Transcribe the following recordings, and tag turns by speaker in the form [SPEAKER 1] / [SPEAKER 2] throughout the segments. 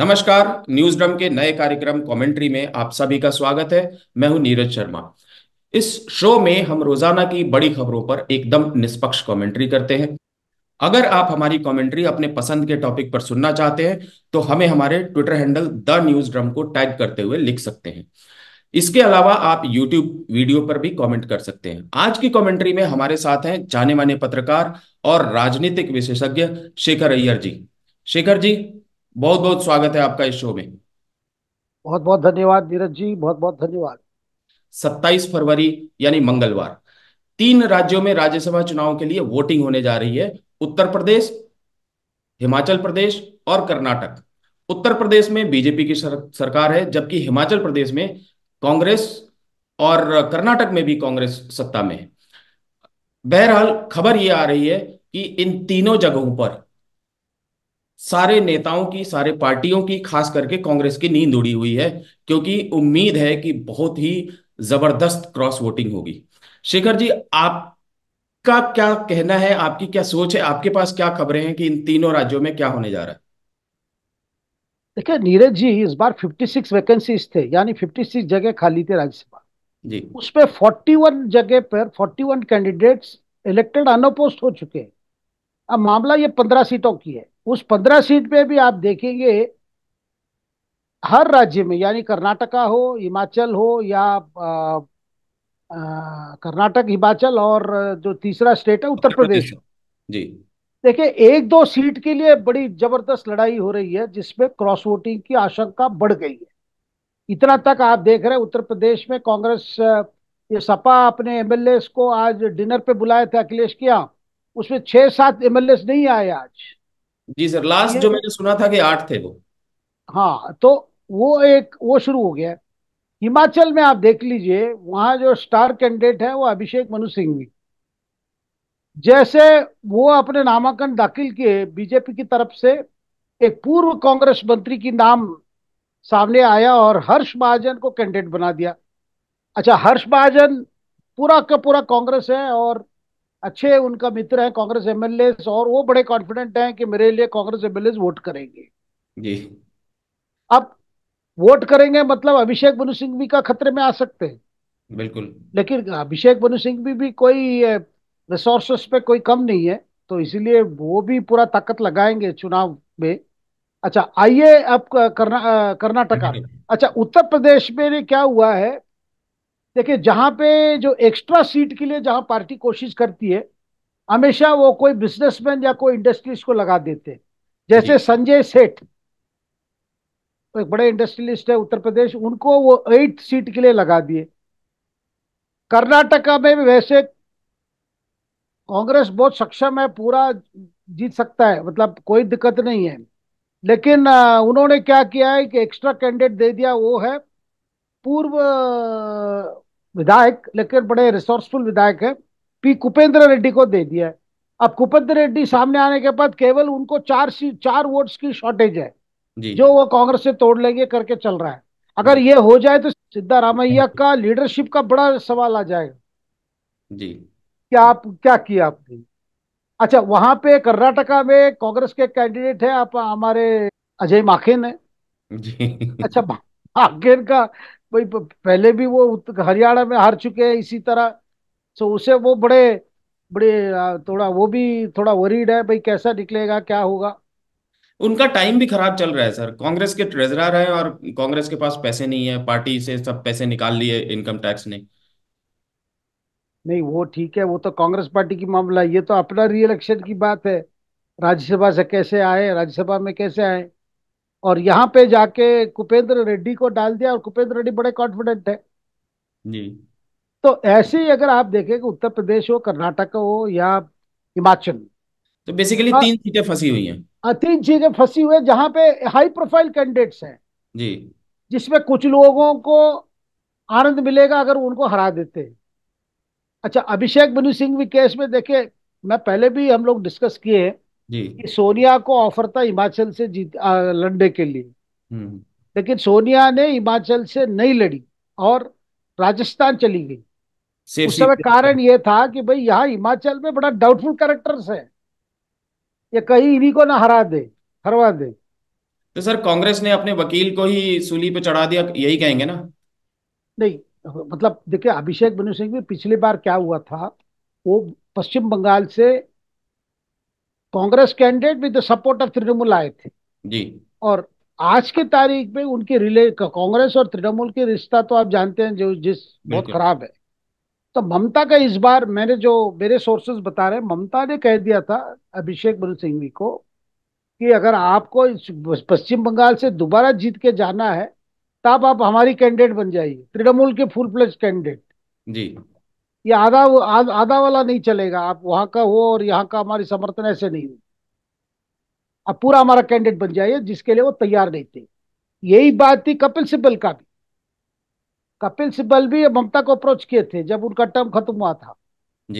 [SPEAKER 1] नमस्कार news drum के नए कार्यक्रम कमेंट्री में आप सभी का स्वागत है मैं हूं नीरज शर्मा इस शो में हम रोजाना की बड़ी खबरों पर एकदम निष्पक्ष कमेंट्री करते हैं अगर आप हमारी कमेंट्री अपने पसंद के टॉपिक पर सुनना चाहते हैं तो हमें हमारे Twitter handle the news drum को टैग करते हुए लिख सकते हैं इसके अलावा आप YouTube वीडियो पर भी कमेंट कर सकते हैं आज की कमेंट्री में हमारे साथ हैं जाने माने पत्रकार और राजनीतिक विशेषज्ञ शेखर अय्यर जी शेखर जी बहुत बहुत स्वागत है आपका इस शो में
[SPEAKER 2] बहुत बहुत धन्यवाद नीरज जी बहुत बहुत धन्यवाद
[SPEAKER 1] सत्ताईस फरवरी यानी मंगलवार तीन राज्यों में राज्यसभा चुनाव के लिए वोटिंग होने जा रही है उत्तर प्रदेश हिमाचल प्रदेश और कर्नाटक उत्तर प्रदेश में बीजेपी की सरकार है जबकि हिमाचल प्रदेश में कांग्रेस और कर्नाटक में भी कांग्रेस सत्ता में है बहरहाल खबर ये आ रही है कि इन तीनों जगहों पर सारे नेताओं की सारे पार्टियों की खास करके कांग्रेस की नींद उड़ी हुई है क्योंकि उम्मीद है कि बहुत ही जबरदस्त क्रॉस वोटिंग होगी शेखर जी आपका क्या कहना है आपकी क्या सोच है आपके पास क्या खबरें हैं कि इन तीनों राज्यों में क्या होने जा रहा है
[SPEAKER 2] देखिए नीरज जी इस बार 56 वैकेंसीज थे यानी 56 जगह खाली थे राज्यसभा जी उसमें फोर्टी जगह पर 41 कैंडिडेट्स इलेक्टेड अनोपोस्ट हो चुके हैं अब मामला ये 15 सीटों की है उस पंद्रह सीट पे भी आप देखेंगे हर राज्य में यानी कर्नाटका हो हिमाचल हो या कर्नाटक हिमाचल और जो तीसरा स्टेट है उत्तर प्रदेश जी देखिए एक दो सीट के लिए बड़ी जबरदस्त लड़ाई हो रही है जिसमें क्रॉस वोटिंग की आशंका बढ़ गई है इतना तक आप देख रहे हैं उत्तर प्रदेश में कांग्रेस ये सपा अपने एमएलए को आज डिनर पे बुलाए थे अखिलेश किया उसमें छह सात एमएलए नहीं आए आज
[SPEAKER 1] जी सर लास्ट जो मैंने सुना था कि आठ थे वो
[SPEAKER 2] हाँ तो वो एक वो शुरू हो गया हिमाचल में आप देख लीजिए वहां जो स्टार कैंडिडेट है वो अभिषेक मनु सिंह जैसे वो अपने नामांकन दाखिल किए बीजेपी की तरफ से एक पूर्व कांग्रेस मंत्री की नाम सामने आया और हर्ष महाजन को कैंडिडेट बना दिया अच्छा हर्ष महाजन पूरा का पूरा कांग्रेस है और अच्छे उनका मित्र है कांग्रेस एमएलए और वो बड़े कॉन्फिडेंट हैं कि मेरे लिए कांग्रेस एमएलए वोट करेंगे जी अब वोट करेंगे मतलब अभिषेक मनु सिंह भी का खतरे में आ सकते हैं बिल्कुल लेकिन अभिषेक मनु सिंह भी, भी कोई रिसोर्सेस पे कोई कम नहीं है तो इसीलिए वो भी पूरा ताकत लगाएंगे चुनाव में अच्छा आइए अब करना कर्नाटका अच्छा उत्तर प्रदेश में क्या हुआ है देखिए जहां पे जो एक्स्ट्रा सीट के लिए जहां पार्टी कोशिश करती है हमेशा वो कोई बिजनेसमैन या कोई इंडस्ट्रीज को लगा देते हैं जैसे संजय सेठ तो एक बड़े इंडस्ट्रियलिस्ट है उत्तर प्रदेश उनको वो एट सीट के लिए लगा दिए कर्नाटका में वैसे कांग्रेस बहुत सक्षम है पूरा जीत सकता है मतलब कोई दिक्कत नहीं है लेकिन उन्होंने क्या किया है कि एक्स्ट्रा कैंडिडेट दे दिया वो है पूर्व विधायक लेकिन बड़े रिसोर्सफुल विधायक है पी कुपेंद्र रेड्डी को दे दिया है अब कुपेंद्र रेड्डी सामने आने के बाद केवल उनको चार सी चार वोट्स की शॉर्टेज है जो वो कांग्रेस से तोड़ लेंगे करके चल रहा है अगर ये हो जाए तो सिद्धारामैया का लीडरशिप का बड़ा सवाल आ जाएगा जी क्या आप क्या किया आपने अच्छा वहां पे कर्नाटका में कांग्रेस के कैंडिडेट है आप हमारे अजय माखेन है जी अच्छा माखेन का भाई पहले भी वो हरियाणा में हार चुके हैं इसी तरह सो तो उसे वो बड़े बड़े थोड़ा वो भी थोड़ा वरीड है भाई कैसा निकलेगा क्या होगा
[SPEAKER 1] उनका टाइम भी खराब चल रहा है सर कांग्रेस के ट्रेजरर है और कांग्रेस के पास पैसे नहीं है पार्टी से सब पैसे निकाल लिए इनकम टैक्स ने
[SPEAKER 2] नहीं वो ठीक है वो तो कांग्रेस पार्टी की मामला है ये तो अपना रीएलेक्शन की बात है राज्यसभा से कैसे आए राज्यसभा में कैसे आए और यहाँ पे जाके कुपेंद्र रेड्डी को डाल दिया और कुपेंद्र रेड्डी बड़े कॉन्फिडेंट है जी तो ऐसे ही अगर आप देखें कि उत्तर प्रदेश हो कर्नाटक हो या हिमाचल
[SPEAKER 1] तो बेसिकली हाँ। तीन सीटें फंसी हुई हैं
[SPEAKER 2] हाँ, तीन चीजें फंसी हुई है जहां पे हाई प्रोफाइल कैंडिडेट्स हैं जी जिसमें कुछ लोगों को आनंद मिलेगा अगर उनको हरा देते अच्छा अभिषेक मनु सिंह भी केस में देखे मैं पहले भी हम लोग डिस्कस किए हैं जी सोनिया को ऑफर था हिमाचल से जीत लड़ने के लिए हम्म। लेकिन सोनिया ने हिमाचल से नहीं लड़ी और राजस्थान चली गई उस समय कारण यह था कि भाई यहाँ हिमाचल में बड़ा डाउटफुल करेक्टर्स है ये कहीं इन्हीं को ना हरा दे हरवा दे
[SPEAKER 1] तो सर कांग्रेस ने अपने वकील को ही सूली पे चढ़ा दिया यही कहेंगे ना
[SPEAKER 2] नहीं मतलब देखिए अभिषेक मनु सिंह भी पिछली बार क्या हुआ था वो पश्चिम बंगाल से Congress candidate with the support of Trinamool आए थे जी और आज की तारीख में उनके रिले कांग्रेस और तृणमूल के रिश्ता तो आप जानते हैं जो जिस बहुत खराब है तो ममता का इस बार मैंने जो मेरे सोर्सेस बता रहे ममता ने कह दिया था अभिषेक मनु सिंघवी को कि अगर आपको पश्चिम बंगाल से दोबारा जीत के जाना है तब आप हमारी कैंडिडेट बन जाइए तृणमूल के फुल फ्लेज कैंडिडेट जी ये आधा आधा वाला नहीं चलेगा आप वहां का हो और यहाँ का हमारी समर्थन ऐसे नहीं होगी अब पूरा हमारा कैंडिडेट बन जाइए जिसके लिए वो तैयार नहीं थे यही बात थी कपिल सिब्बल का भी कपिल सिब्बल भी ममता को अप्रोच किए थे जब उनका टर्म खत्म हुआ था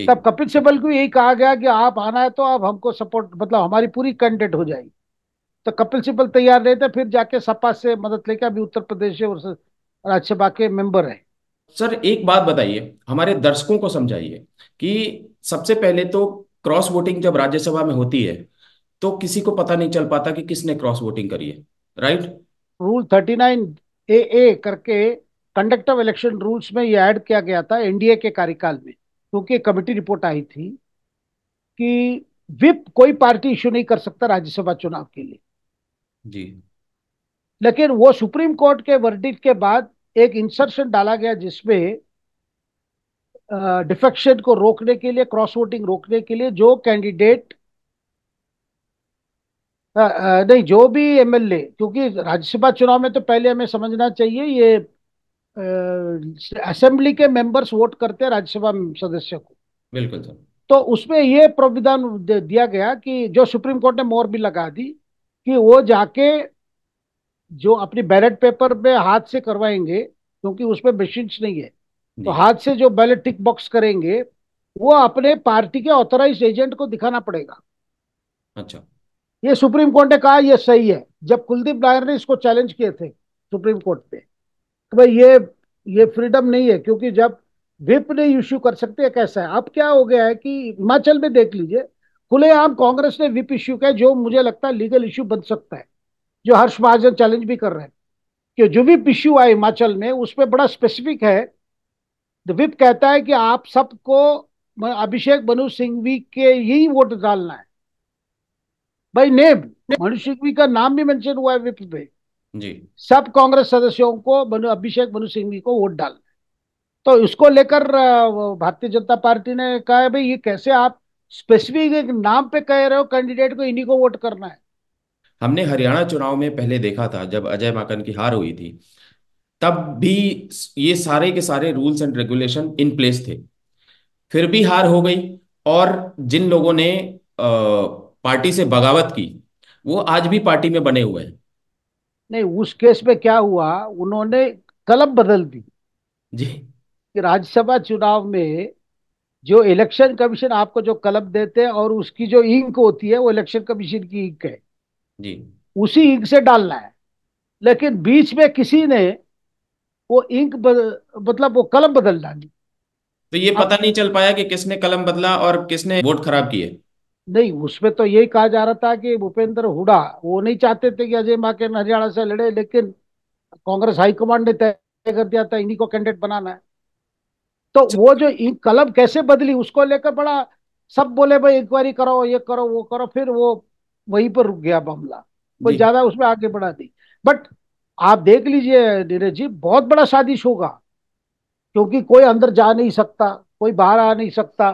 [SPEAKER 2] तब कपिल सिब्बल को यही कहा गया कि आप आना है तो आप हमको सपोर्ट मतलब हमारी पूरी कैंडिडेट हो जाएगी तो कपिल सिब्बल तैयार नहीं थे फिर जाके सपा से मदद लेके अभी उत्तर प्रदेश राज्यसभा के मेंबर रहे सर
[SPEAKER 1] एक बात बताइए हमारे दर्शकों को समझाइए कि सबसे पहले तो क्रॉस वोटिंग जब राज्यसभा में होती है तो किसी को पता नहीं चल पाता कि किसने क्रॉस वोटिंग करी है right
[SPEAKER 2] rule thirty nine A A करके कंडक्ट ऑफ इलेक्शन रूल्स में यह ऐड किया गया था एनडीए के कार्यकाल में क्योंकि तो कमिटी रिपोर्ट आई थी कि विप कोई पार्टी इश्यू नहीं कर सकता राज्यसभा चुनाव के लिए जी लेकिन वो सुप्रीम कोर्ट के वर्डिट के बाद एक इंसर्शन डाला गया जिसमें डिफेक्शन को रोकने के लिए क्रॉस वोटिंग रोकने के लिए जो कैंडिडेट नहीं जो भी एमएलए क्योंकि राज्यसभा चुनाव में तो पहले हमें समझना चाहिए ये असेंबली के मेंबर्स वोट करते हैं राज्यसभा सदस्य को बिल्कुल तो उसमें यह प्राविधान दिया गया कि जो सुप्रीम कोर्ट ने मोर भी लगा दी कि वो जाके जो अपनी बैलेट पेपर में हाथ से करवाएंगे क्योंकि उसमें मशीन नहीं है नहीं। तो हाथ से जो बैलेट टिक बॉक्स करेंगे वो अपने पार्टी के ऑथोराइज एजेंट को दिखाना पड़ेगा अच्छा ये सुप्रीम कोर्ट ने कहा ये सही है जब कुलदीप नायर ने इसको चैलेंज किए थे सुप्रीम कोर्ट पे तो भाई ये ये फ्रीडम नहीं है क्योंकि जब विप ने इश्यू कर सकते हैं कैसा है अब क्या हो गया है कि हिमाचल में देख लीजिए खुलेआम कांग्रेस ने विप इश्यू किया जो मुझे लगता है लीगल इश्यू बन सकता है जो हर्ष महाजन चैलेंज भी कर रहे हैं कि जो भी इश्यू आए हिमाचल में उसमें बड़ा स्पेसिफिक है द विप कहता है कि आप सबको अभिषेक मनु सिंघवी के यही वोट डालना है भाई नेम मनु सिंघवी का नाम भी मेंशन हुआ है विप पे जी सब कांग्रेस सदस्यों को अभिषेक मनु सिंघवी को वोट डालना तो उसको लेकर भारतीय जनता पार्टी ने कहा भाई ये कैसे आप स्पेसिफिक एक नाम पे कह रहे हो कैंडिडेट को इन्हीं को वोट करना है
[SPEAKER 1] हमने हरियाणा चुनाव में पहले देखा था जब अजय माकन की हार हुई थी तब भी ये सारे के सारे rules and regulation in place थे फिर भी हार हो गई और जिन लोगों ने पार्टी से बगावत की वो आज भी पार्टी में बने हुए हैं
[SPEAKER 2] नहीं उस केस में क्या हुआ उन्होंने कलम बदल दी जी कि राज्यसभा चुनाव में जो इलेक्शन कमीशन आपको जो कलम देते हैं और उसकी जो इंक होती है वो इलेक्शन कमीशन की इंक है जी उसी इंक से डालना है लेकिन बीच में किसी ने वो इंक मतलब वो कलम बदल डाली
[SPEAKER 1] तो ये पता नहीं चल पाया कि किसने कलम बदला और किसने वोट खराब किए
[SPEAKER 2] नहीं उसमें तो यही कहा जा रहा था कि भूपेंद्र हुडा वो नहीं चाहते थे कि अजय माके हरियाणा से लड़े लेकिन कांग्रेस हाईकमांड ने तय कर दिया था इन्हीं को कैंडिडेट बनाना है तो अच्छा। वो जो इंक कलम कैसे बदली उसको लेकर बड़ा सब बोले भाई इंक्वायरी करो ये करो वो करो फिर वो वहीं पर रुक गया मामला वो ज्यादा उसमें आगे बढ़ा दी बट आप देख लीजिए नीरज जी बहुत बड़ा साजिश होगा क्योंकि कोई अंदर जा नहीं सकता कोई बाहर आ नहीं सकता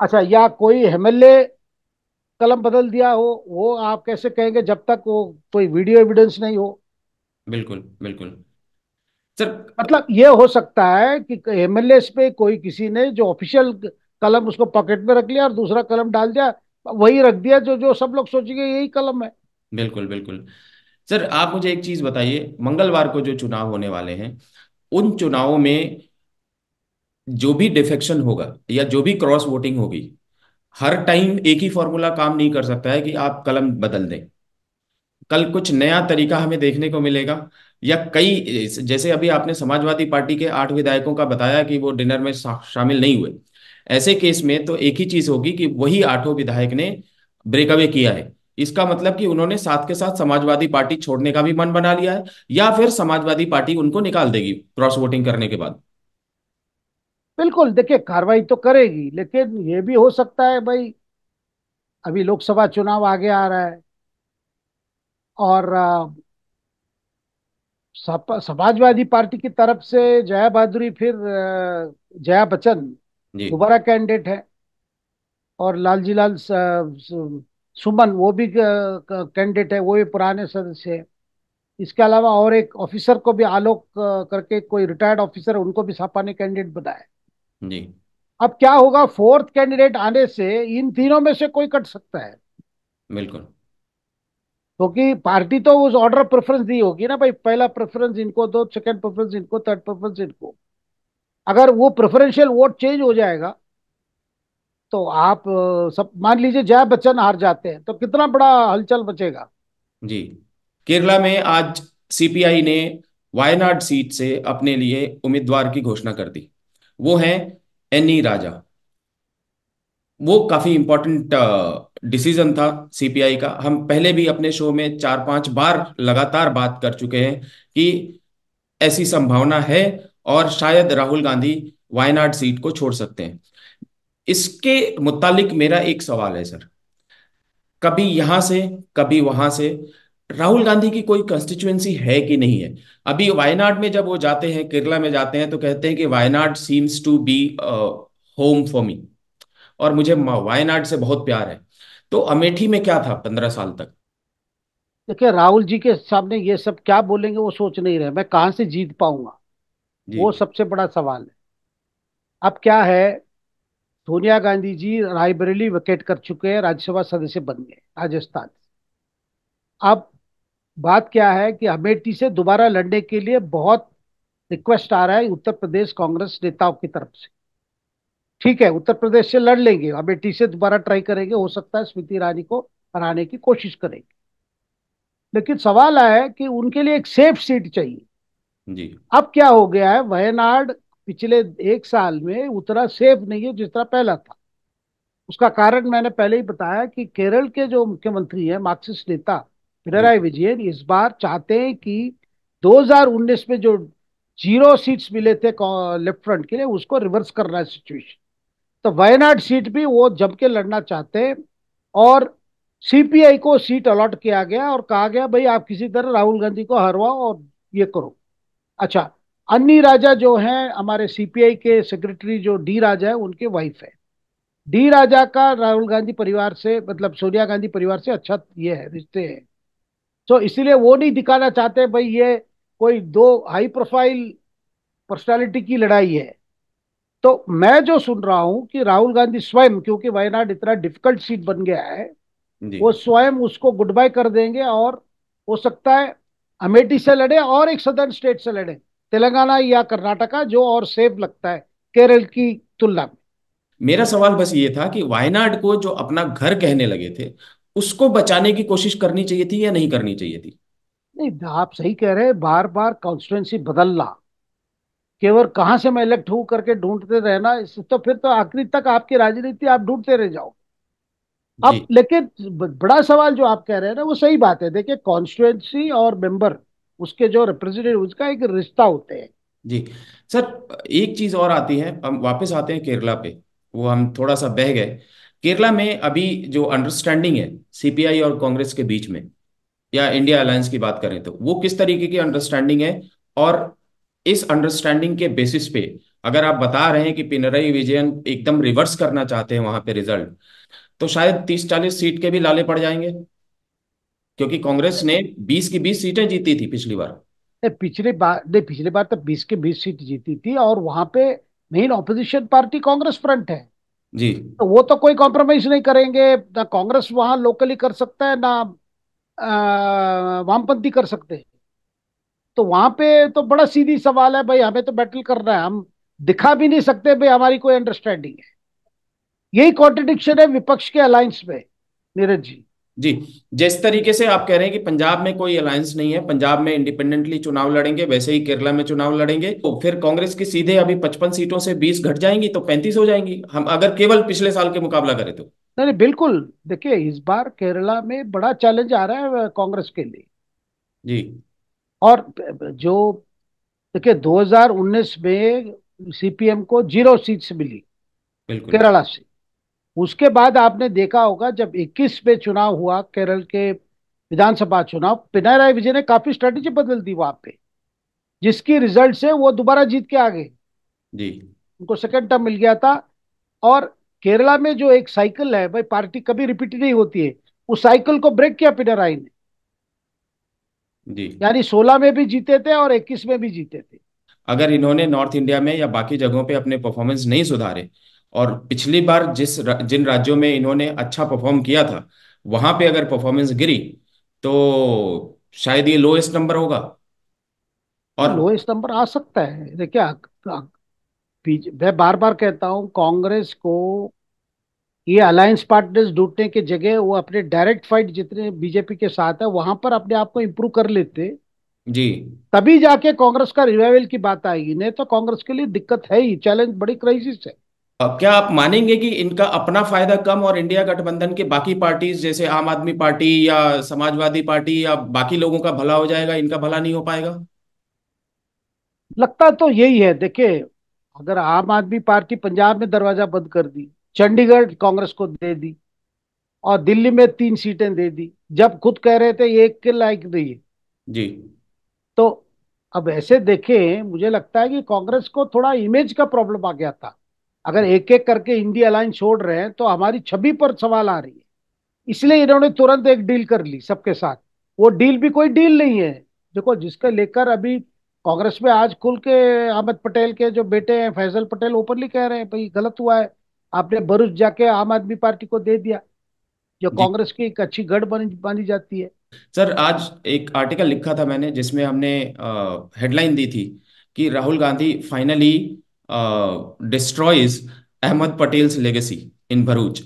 [SPEAKER 2] अच्छा या कोई एमएलए कलम बदल दिया हो वो आप कैसे कहेंगे जब तक वो कोई वीडियो एविडेंस नहीं हो
[SPEAKER 1] बिल्कुल बिल्कुल सर
[SPEAKER 2] मतलब ये हो सकता है कि एमएलए पे कोई किसी ने जो ऑफिशियल कलम उसको पॉकेट में रख लिया और दूसरा कलम डाल दिया वही रख दिया जो जो सब लोग सोचेंगे यही कलम है
[SPEAKER 1] बिल्कुल बिल्कुल सर आप मुझे एक चीज बताइए मंगलवार को जो चुनाव होने वाले हैं उन चुनावों में जो भी डिफेक्शन होगा या जो भी क्रॉस वोटिंग होगी हर टाइम एक ही फॉर्मूला काम नहीं कर सकता है कि आप कलम बदल दें कल कुछ नया तरीका हमें देखने को मिलेगा या कई जैसे अभी आपने समाजवादी पार्टी के आठ विधायकों का बताया कि वो डिनर में शामिल नहीं हुए ऐसे केस में तो एक ही चीज होगी कि वही आठों विधायक ने ब्रेक अवे किया है इसका मतलब कि उन्होंने साथ के साथ समाजवादी पार्टी छोड़ने का भी मन बना लिया है या फिर समाजवादी पार्टी उनको निकाल देगी क्रॉस वोटिंग करने के बाद
[SPEAKER 2] बिल्कुल देखिए कार्रवाई तो करेगी लेकिन ये भी हो सकता है भाई अभी लोकसभा चुनाव आगे आ रहा है और समाजवादी पार्टी की तरफ से जया बहादुरी फिर जया बच्चन दोबारा कैंडिडेट है और लालजी लाल सुमन वो भी कैंडिडेट है वो भी पुराने सदस्य है इसके अलावा और एक ऑफिसर को भी आलोक करके कोई रिटायर्ड ऑफिसर है उनको भी सपा ने कैंडिडेट बताया जी अब क्या होगा फोर्थ कैंडिडेट आने से इन तीनों में से कोई कट सकता है बिल्कुल क्योंकि तो पार्टी तो उस ऑर्डर प्रेफरेंस दी होगी ना भाई पहला प्रेफरेंस इनको दो सेकंड प्रेफरेंस इनको थर्ड प्रेफरेंस इनको अगर वो प्रेफरेंशियल वोट चेंज हो जाएगा तो आप सब मान लीजिए जया बच्चन हार जाते हैं तो कितना बड़ा हलचल बचेगा
[SPEAKER 1] जी केरला में आज सीपीआई ने वायनाड सीट से अपने लिए उम्मीदवार की घोषणा कर दी वो है एनी e राजा वो काफी इंपॉर्टेंट डिसीजन था सीपीआई का हम पहले भी अपने शो में चार पांच बार लगातार बात कर चुके हैं कि ऐसी संभावना है और शायद राहुल गांधी वायनाड सीट को छोड़ सकते हैं इसके मुतालिक मेरा एक सवाल है सर कभी यहां से कभी वहां से राहुल गांधी की कोई कंस्टिट्युएंसी है कि नहीं है अभी वायनाड में जब वो जाते हैं केरला में जाते हैं तो कहते हैं कि Wayanad seems to be home for me और मुझे वायनाड से बहुत प्यार है तो अमेठी में क्या था पंद्रह साल तक
[SPEAKER 2] देखिए राहुल जी के सामने ये सब क्या बोलेंगे वो सोच नहीं रहे मैं कहां से जीत पाऊंगा वो सबसे बड़ा सवाल है अब क्या है सोनिया गांधी जी रायबरेली वकेट कर चुके हैं राज्यसभा सदस्य बन गए राजस्थान अब बात क्या है कि अमेठी से दोबारा लड़ने के लिए बहुत रिक्वेस्ट आ रहा है उत्तर प्रदेश कांग्रेस नेताओं की तरफ से ठीक है उत्तर प्रदेश से लड़ लेंगे अमेठी से दोबारा ट्राई करेंगे हो सकता है स्मृति ईरानी को हराने की कोशिश करेंगे लेकिन सवाल आया कि उनके लिए एक सेफ सीट चाहिए जी अब क्या हो गया है वायनाड पिछले एक साल में उतना सेफ नहीं है जिस तरह पहला था उसका कारण मैंने पहले ही बताया कि केरल के जो मुख्यमंत्री है मार्क्सिस्ट नेता पिनराई विजयन इस बार चाहते हैं कि 2019 में जो जीरो सीट्स मिले थे लेफ्ट फ्रंट के लिए उसको रिवर्स करना है सिचुएशन तो वायनाड सीट भी वो जम के लड़ना चाहते हैं और सीपीआई को सीट अलॉट किया गया और कहा गया भाई आप किसी तरह राहुल गांधी को हरवाओ और ये करो अच्छा अन्नी राजा जो है हमारे सीपीआई के सेक्रेटरी जो डी राजा है उनके वाइफ है डी राजा का राहुल गांधी परिवार से मतलब सोनिया गांधी परिवार से अच्छा ये है रिश्ते हैं तो इसलिए वो नहीं दिखाना चाहते भाई ये कोई दो हाई प्रोफाइल पर्सनालिटी की लड़ाई है तो मैं जो सुन रहा हूं कि राहुल गांधी स्वयं क्योंकि वायनाड इतना डिफिकल्ट सीट बन गया है वो स्वयं उसको गुड बाय कर देंगे और हो सकता है अमेठी से लड़े और एक सदर्न स्टेट से लड़े तेलंगाना या कर्नाटका जो और सेफ लगता है केरल की तुलना में
[SPEAKER 1] मेरा सवाल बस ये था कि वायनाड को जो अपना घर कहने लगे थे उसको बचाने की कोशिश करनी चाहिए थी या नहीं करनी चाहिए थी
[SPEAKER 2] नहीं आप सही कह रहे हैं बार बार कॉन्स्टिट्युएंसी बदलना केवल कहां से मैं इलेक्ट हूं करके ढूंढते रहना तो फिर तो आखिरी तक आपकी राजनीति आप ढूंढते रह जाओ अब लेकिन बड़ा सवाल जो आप कह रहे हैं ना वो सही बात है देखिए कॉन्स्टिट्युएंसी और मेंबर उसके जो रिप्रेजेंटेटिव उसका एक रिश्ता होते हैं जी सर
[SPEAKER 1] एक चीज और आती है हम वापस आते हैं केरला पे वो हम थोड़ा सा बह गए केरला में अभी जो अंडरस्टैंडिंग है सीपीआई और कांग्रेस के बीच में या इंडिया अलायंस की बात करें तो वो किस तरीके की अंडरस्टैंडिंग है और इस अंडरस्टैंडिंग के बेसिस पे अगर आप बता रहे हैं कि पिनराई विजयन एकदम रिवर्स करना चाहते हैं वहां पे रिजल्ट तो शायद तीस चालीस सीट के भी लाले पड़ जाएंगे क्योंकि कांग्रेस ने बीस की बीस सीटें जीती थी पिछली बार
[SPEAKER 2] नहीं पिछले बार नहीं पिछले बार तो बीस के बीस सीट जीती थी और वहां पे main opposition party Congress front है जी तो वो तो कोई कॉम्प्रोमाइज नहीं करेंगे ना कांग्रेस वहां लोकली कर सकता है ना वामपंथी कर सकते हैं तो वहां पे तो बड़ा सीधी सवाल है भाई हमें तो बैटल करना है हम दिखा भी नहीं सकते भाई हमारी कोई अंडरस्टैंडिंग है यही कॉन्ट्रडिक्शन है विपक्ष के अलायंस में नीरज जी
[SPEAKER 1] जी जिस तरीके से आप कह रहे हैं कि पंजाब में कोई अलायंस नहीं है पंजाब में इंडिपेंडेंटली चुनाव लड़ेंगे वैसे ही केरला में चुनाव लड़ेंगे तो फिर कांग्रेस की सीधे अभी पचपन सीटों से बीस घट जाएंगी तो पैंतीस हो जाएंगी हम अगर केवल पिछले साल के मुकाबला करें तो
[SPEAKER 2] नहीं बिल्कुल देखिए इस बार केरला में बड़ा चैलेंज आ रहा है कांग्रेस के लिए जी और जो देखिए 2019 में सीपीएम को जीरो सीट्स मिली केरला से उसके बाद आपने देखा होगा जब 21 में चुनाव हुआ केरल के विधानसभा चुनाव पिनाराय विजय ने काफी स्ट्रेटेजी बदल दी वहां पे जिसकी रिजल्ट से वो दोबारा जीत के आ गए जी उनको सेकंड टर्म मिल गया था और केरला में जो एक साइकिल है भाई पार्टी कभी रिपीट नहीं होती है उस साइकिल को ब्रेक किया पिनाराई ने जी यानी सोलह में भी जीते थे और इक्कीस में भी जीते थे
[SPEAKER 1] अगर इन्होंने नॉर्थ इंडिया में या बाकी जगहों पे अपने परफॉर्मेंस नहीं सुधारे और पिछली बार जिस जिन राज्यों में इन्होंने अच्छा परफॉर्म किया था वहां पे अगर परफॉर्मेंस गिरी तो शायद ये लोएस्ट नंबर होगा
[SPEAKER 2] और लोएस्ट नंबर आ सकता है देखिए मैं बार बार कहता हूं कांग्रेस को ये अलायंस पार्टनर्स ढूंढने के जगह वो अपने डायरेक्ट फाइट जितने बीजेपी के साथ है वहां पर अपने आप को इम्प्रूव कर लेते जी तभी जाके कांग्रेस का रिवाइवल की बात आएगी नहीं तो कांग्रेस के लिए दिक्कत है ही चैलेंज बड़ी क्राइसिस है
[SPEAKER 1] अब क्या आप मानेंगे कि इनका अपना फायदा कम और इंडिया गठबंधन के बाकी पार्टीज जैसे आम आदमी पार्टी या समाजवादी पार्टी या बाकी लोगों का भला हो जाएगा इनका भला नहीं हो पाएगा
[SPEAKER 2] लगता तो यही है देखिए अगर आम आदमी पार्टी पंजाब में दरवाजा बंद कर दी चंडीगढ़ कांग्रेस को दे दी और दिल्ली में तीन सीटें दे दी जब खुद कह रहे थे एक के लायक नहीं है जी तो अब ऐसे देखें मुझे लगता है कि कांग्रेस को थोड़ा इमेज का प्रॉब्लम आ गया था अगर एक एक करके हिंदी अलायंस छोड़ रहे हैं तो हमारी छवि पर सवाल आ रही है इसलिए इन्होंने तुरंत एक डील कर ली सबके साथ वो डील भी कोई डील नहीं है देखो जिसके लेकर अभी कांग्रेस में आज खुल के अहमद पटेल के जो बेटे हैं फैजल पटेल ओपनली कह रहे हैं भाई गलत हुआ है आपने भरूच जाके आम आदमी पार्टी को दे दिया जो कांग्रेस की एक अच्छी गढ़ मानी जाती है
[SPEAKER 1] सर आज एक आर्टिकल लिखा था मैंने जिसमें हमने हेडलाइन दी थी कि Rahul Gandhi finally destroys Ahmed Patel's legacy in Bharuch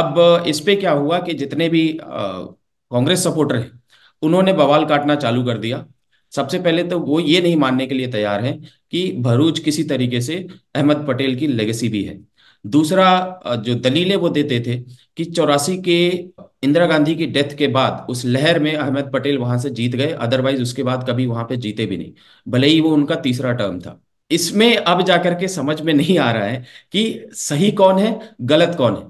[SPEAKER 1] अब इस पे क्या हुआ कि जितने भी कांग्रेस सपोर्टर हैं उन्होंने बवाल काटना चालू कर दिया सबसे पहले तो वो ये नहीं मानने के लिए तैयार हैं कि भरूच किसी तरीके से अहमद पटेल की लेगेसी भी है दूसरा जो दलीलें वो देते थे कि चौरासी के इंदिरा गांधी की डेथ के बाद उस लहर में अहमद पटेल वहां से जीत गए अदरवाइज उसके बाद कभी वहां पे जीते भी नहीं भले ही वो उनका तीसरा टर्म था इसमें अब जाकर के समझ में नहीं आ रहा है कि सही कौन है गलत कौन है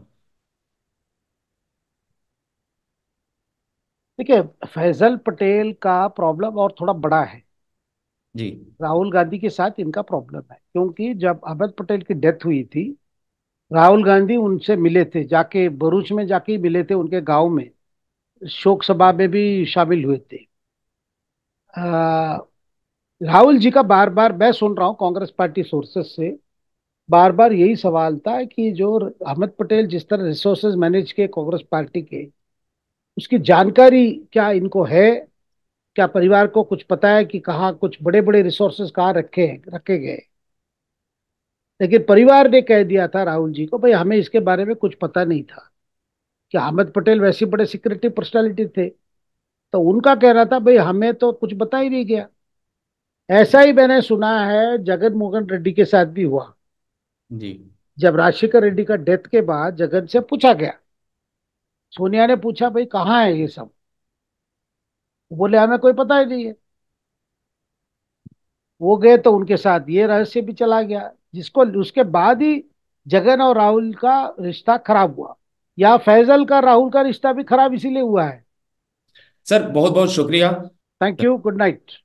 [SPEAKER 2] देखिए फैजल पटेल का प्रॉब्लम और थोड़ा बड़ा है जी राहुल गांधी के साथ इनका प्रॉब्लम है क्योंकि जब अहमद पटेल की डेथ हुई थी राहुल गांधी उनसे मिले थे जाके भरूच में जाके मिले थे उनके गांव में शोक सभा में भी शामिल हुए थे आ, राहुल जी का बार बार मैं सुन रहा हूँ कांग्रेस पार्टी सोर्सेस से बार बार यही सवाल था कि जो अहमद पटेल जिस तरह रिसोर्सेज मैनेज के कांग्रेस पार्टी के उसकी जानकारी क्या इनको है क्या परिवार को कुछ पता है कि कहाँ कुछ बड़े बड़े रिसोर्सेज कहाँ रखे हैं रखे गए लेकिन परिवार ने कह दिया था राहुल जी को भाई हमें इसके बारे में कुछ पता नहीं था कि अहमद पटेल वैसे बड़े सिक्योरिटी पर्सनैलिटी थे तो उनका कह रहा था भाई हमें तो कुछ बता ही नहीं गया ऐसा ही मैंने सुना है जगन मोहन रेड्डी के साथ भी हुआ जी जब राजशेखर रेड्डी का डेथ के बाद जगन से पूछा गया सोनिया ने पूछा भाई कहाँ है ये सब बोले हमें कोई पता ही नहीं है वो गए तो उनके साथ ये रहस्य भी चला गया जिसको उसके बाद ही जगन और राहुल का रिश्ता खराब हुआ या फैजल का राहुल का रिश्ता भी खराब इसीलिए हुआ है
[SPEAKER 1] सर बहुत बहुत शुक्रिया थैंक यू गुड
[SPEAKER 2] नाइट